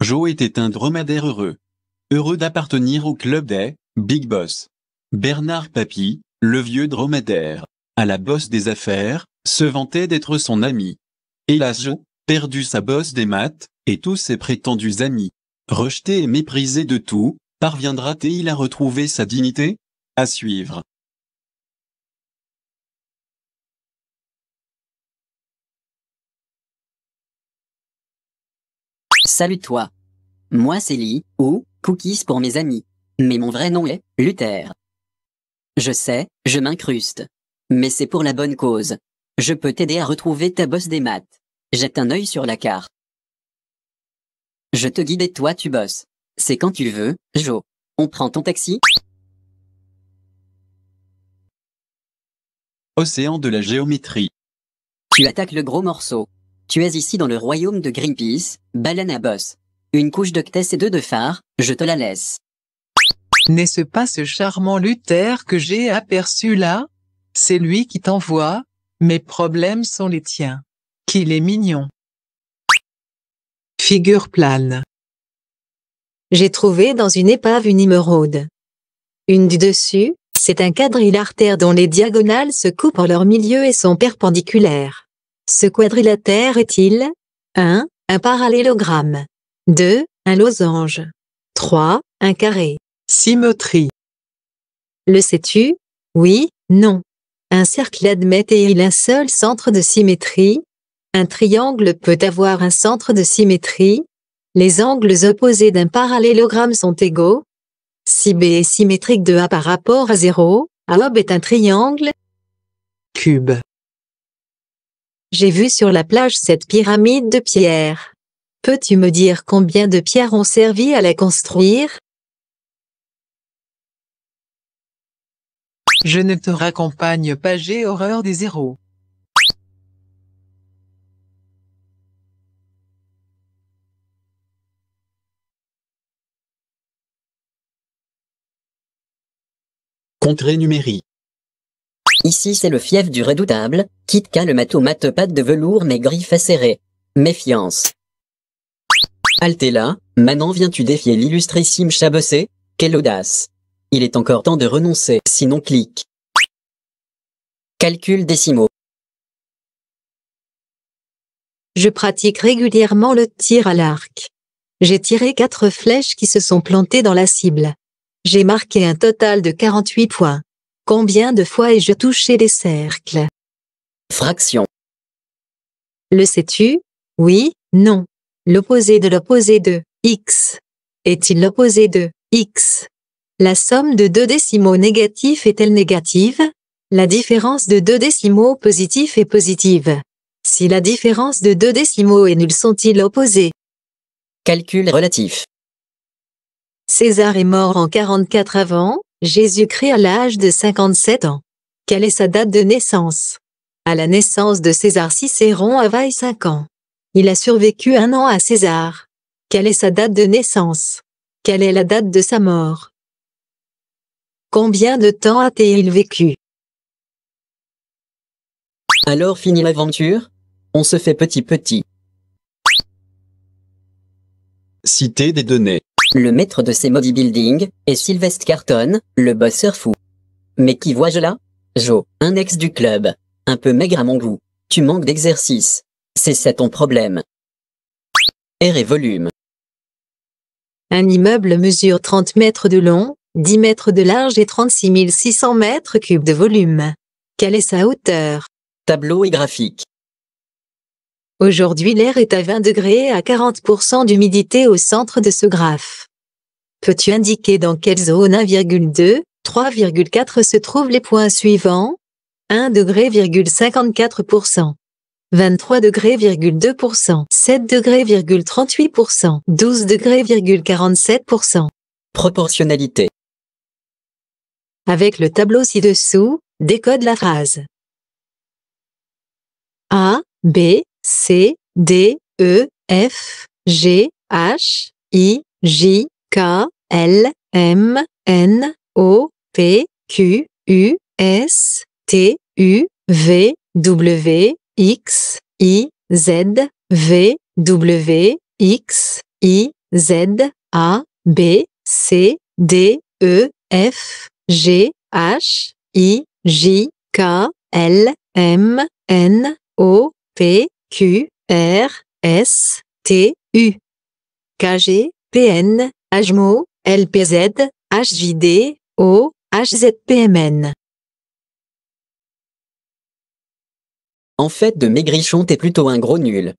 Joe était un dromadaire heureux. Heureux d'appartenir au club des Big Boss. Bernard Papy, le vieux dromadaire, à la bosse des affaires, se vantait d'être son ami. Hélas Joe, perdu sa bosse des maths, et tous ses prétendus amis. Rejeté et méprisé de tout, parviendra-t-il à retrouver sa dignité À suivre. Salut toi. Moi c'est Lee, ou Cookies pour mes amis. Mais mon vrai nom est Luther. Je sais, je m'incruste. Mais c'est pour la bonne cause. Je peux t'aider à retrouver ta bosse des maths. Jette un œil sur la carte. Je te guide et toi tu bosses. C'est quand tu veux, Joe. On prend ton taxi Océan de la géométrie. Tu attaques le gros morceau. Tu es ici dans le royaume de Greenpeace, baleine à bosse. Une couche de d'octesse et deux de phare, je te la laisse. N'est-ce pas ce charmant Luther que j'ai aperçu là C'est lui qui t'envoie, mes problèmes sont les tiens. Qu'il est mignon. Figure plane. J'ai trouvé dans une épave une émeraude. Une du dessus, c'est un quadrilatère dont les diagonales se coupent en leur milieu et sont perpendiculaires. Ce quadrilatère est-il 1. Un parallélogramme. 2. Un losange. 3. Un carré. Symétrie. Le sais-tu Oui, non. Un cercle admet-il un seul centre de symétrie Un triangle peut avoir un centre de symétrie Les angles opposés d'un parallélogramme sont égaux Si B est symétrique de A par rapport à 0, AOB est un triangle. Cube. J'ai vu sur la plage cette pyramide de pierre. Peux-tu me dire combien de pierres ont servi à la construire Je ne te raccompagne pas, j'ai horreur des zéros. Contrée numérique. Ici c'est le fief du redoutable, quitte cas le matou de velours mais griffes acérées. Méfiance. Altela, maintenant viens-tu défier l'illustrissime Chabossé Quelle audace Il est encore temps de renoncer, sinon clique. Calcul décimaux. Je pratique régulièrement le tir à l'arc. J'ai tiré quatre flèches qui se sont plantées dans la cible. J'ai marqué un total de 48 points. Combien de fois ai-je touché les cercles Fraction. Le sais-tu Oui, non. L'opposé de l'opposé de x est-il l'opposé de x La somme de deux décimaux négatifs est-elle négative La différence de deux décimaux positifs est positive. Si la différence de deux décimaux est nulle sont-ils opposés Calcul relatif. César est mort en 44 avant, Jésus-Christ à l'âge de 57 ans. Quelle est sa date de naissance À la naissance de César Cicéron avait 5 ans. Il a survécu un an à César. Quelle est sa date de naissance Quelle est la date de sa mort Combien de temps a-t-il vécu Alors finit l'aventure On se fait petit petit. Cité des données le maître de ces maudits building, est Sylvester Carton, le bosseur fou. Mais qui vois-je là Joe, un ex du club. Un peu maigre à mon goût. Tu manques d'exercice. C'est ça ton problème. Air et volume. Un immeuble mesure 30 mètres de long, 10 mètres de large et 36 600 mètres cubes de volume. Quelle est sa hauteur Tableau et graphique. Aujourd'hui l'air est à 20 degrés et à 40% d'humidité au centre de ce graphe peux-tu indiquer dans quelle zone 1,2, 3,4 se trouvent les points suivants 1 degré,54%, 23 ,2%, 7 12 Proportionnalité. Avec le tableau ci-dessous, décode la phrase. A, B, C, D, E, F, G, H, I, J, K, L, M, N, O, P, Q, U, S, T, U, V, W, X, I, Z, V, W, X, I, Z, A, B, C, D, E, F, G, H, I, J, K, L, M, N, O, P, Q, R, S, T, U. PN, HMO, LPZ, HJD, O, HZPMN. En fait de maigrichon t'es plutôt un gros nul.